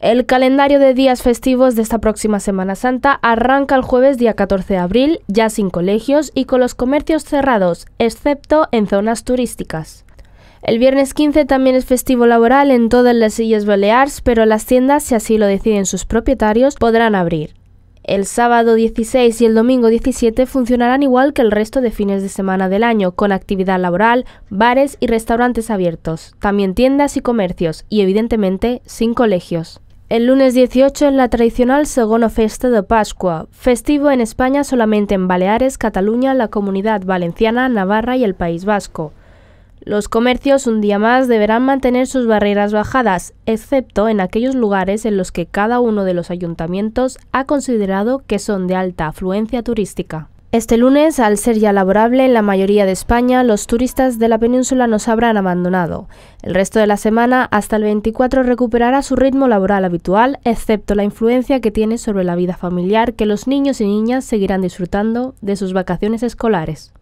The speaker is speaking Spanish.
El calendario de días festivos de esta próxima Semana Santa arranca el jueves día 14 de abril, ya sin colegios y con los comercios cerrados, excepto en zonas turísticas. El viernes 15 también es festivo laboral en todas las Islas Balears, pero las tiendas, si así lo deciden sus propietarios, podrán abrir. El sábado 16 y el domingo 17 funcionarán igual que el resto de fines de semana del año, con actividad laboral, bares y restaurantes abiertos, también tiendas y comercios, y evidentemente sin colegios. El lunes 18 es la tradicional segunda fiesta de Pascua, festivo en España solamente en Baleares, Cataluña, la Comunidad Valenciana, Navarra y el País Vasco. Los comercios un día más deberán mantener sus barreras bajadas, excepto en aquellos lugares en los que cada uno de los ayuntamientos ha considerado que son de alta afluencia turística. Este lunes, al ser ya laborable en la mayoría de España, los turistas de la península nos habrán abandonado. El resto de la semana, hasta el 24, recuperará su ritmo laboral habitual, excepto la influencia que tiene sobre la vida familiar que los niños y niñas seguirán disfrutando de sus vacaciones escolares.